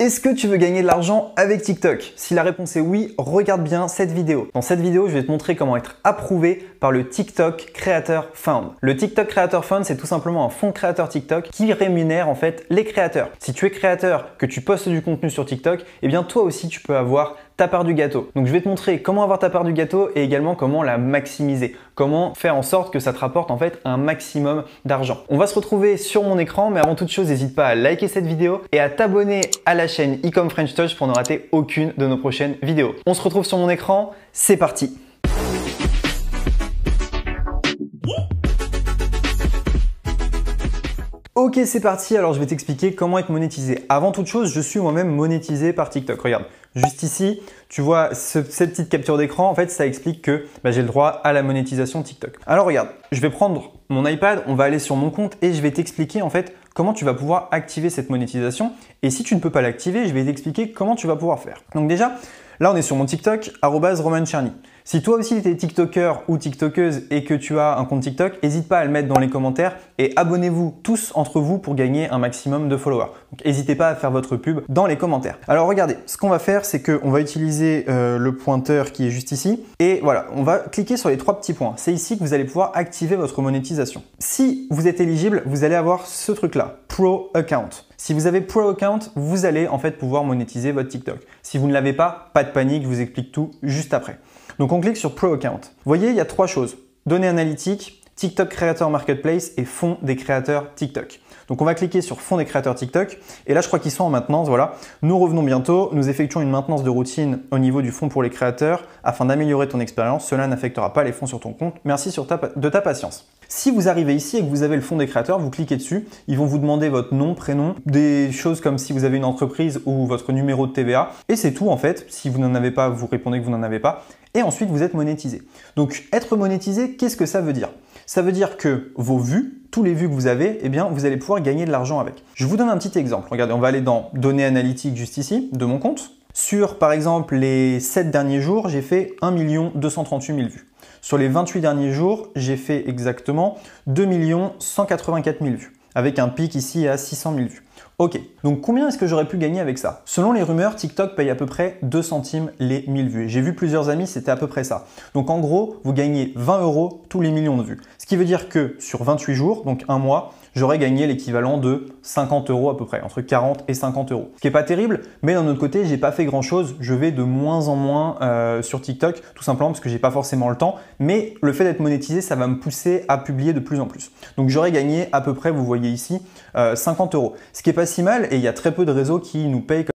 Est-ce que tu veux gagner de l'argent avec TikTok Si la réponse est oui, regarde bien cette vidéo. Dans cette vidéo, je vais te montrer comment être approuvé par le TikTok Creator Fund. Le TikTok Creator Fund, c'est tout simplement un fonds créateur TikTok qui rémunère en fait les créateurs. Si tu es créateur, que tu postes du contenu sur TikTok, eh bien toi aussi tu peux avoir ta part du gâteau. Donc je vais te montrer comment avoir ta part du gâteau et également comment la maximiser, comment faire en sorte que ça te rapporte en fait un maximum d'argent. On va se retrouver sur mon écran, mais avant toute chose, n'hésite pas à liker cette vidéo et à t'abonner à la chaîne Ecom French Touch pour ne rater aucune de nos prochaines vidéos. On se retrouve sur mon écran, c'est parti. Ok, c'est parti. Alors, je vais t'expliquer comment être monétisé. Avant toute chose, je suis moi-même monétisé par TikTok. Regarde, Juste ici, tu vois cette petite capture d'écran, en fait, ça explique que bah, j'ai le droit à la monétisation TikTok. Alors regarde, je vais prendre mon iPad, on va aller sur mon compte et je vais t'expliquer en fait comment tu vas pouvoir activer cette monétisation. Et si tu ne peux pas l'activer, je vais t'expliquer comment tu vas pouvoir faire. Donc déjà, Là, on est sur mon TikTok, @romancherny. Si toi aussi tu es TikToker ou TikTokeuse et que tu as un compte TikTok, n'hésite pas à le mettre dans les commentaires et abonnez-vous tous entre vous pour gagner un maximum de followers. Donc n'hésitez pas à faire votre pub dans les commentaires. Alors regardez, ce qu'on va faire, c'est qu'on va utiliser euh, le pointeur qui est juste ici et voilà, on va cliquer sur les trois petits points. C'est ici que vous allez pouvoir activer votre monétisation. Si vous êtes éligible, vous allez avoir ce truc là Pro Account. Si vous avez Pro Account, vous allez en fait pouvoir monétiser votre TikTok. Si vous ne l'avez pas, pas de panique, je vous explique tout juste après. Donc on clique sur Pro Account. Vous voyez, il y a trois choses. Données analytiques, TikTok Creator Marketplace et Fonds des créateurs TikTok. Donc on va cliquer sur Fonds des créateurs TikTok. Et là, je crois qu'ils sont en maintenance. Voilà. Nous revenons bientôt. Nous effectuons une maintenance de routine au niveau du fonds pour les créateurs afin d'améliorer ton expérience. Cela n'affectera pas les fonds sur ton compte. Merci de ta patience. Si vous arrivez ici et que vous avez le fonds des créateurs, vous cliquez dessus. Ils vont vous demander votre nom, prénom, des choses comme si vous avez une entreprise ou votre numéro de TVA. Et c'est tout en fait. Si vous n'en avez pas, vous répondez que vous n'en avez pas. Et ensuite, vous êtes monétisé. Donc, être monétisé, qu'est-ce que ça veut dire ça veut dire que vos vues, tous les vues que vous avez, eh bien, vous allez pouvoir gagner de l'argent avec. Je vous donne un petit exemple. Regardez, on va aller dans données analytiques juste ici, de mon compte. Sur, par exemple, les 7 derniers jours, j'ai fait 1 238 000 vues. Sur les 28 derniers jours, j'ai fait exactement 2 184 000 vues avec un pic ici à 600 000 vues. Ok, donc combien est-ce que j'aurais pu gagner avec ça Selon les rumeurs, TikTok paye à peu près 2 centimes les 1000 vues. J'ai vu plusieurs amis, c'était à peu près ça. Donc en gros, vous gagnez 20 euros tous les millions de vues. Ce qui veut dire que sur 28 jours, donc un mois, j'aurais gagné l'équivalent de 50 euros à peu près, entre 40 et 50 euros. Ce qui n'est pas terrible, mais d'un autre côté, j'ai pas fait grand chose. Je vais de moins en moins euh, sur TikTok, tout simplement parce que j'ai pas forcément le temps. Mais le fait d'être monétisé, ça va me pousser à publier de plus en plus. Donc j'aurais gagné à peu près, vous voyez ici, 50 euh, euros. Ce qui est pas si mal, et il y a très peu de réseaux qui nous payent. Comme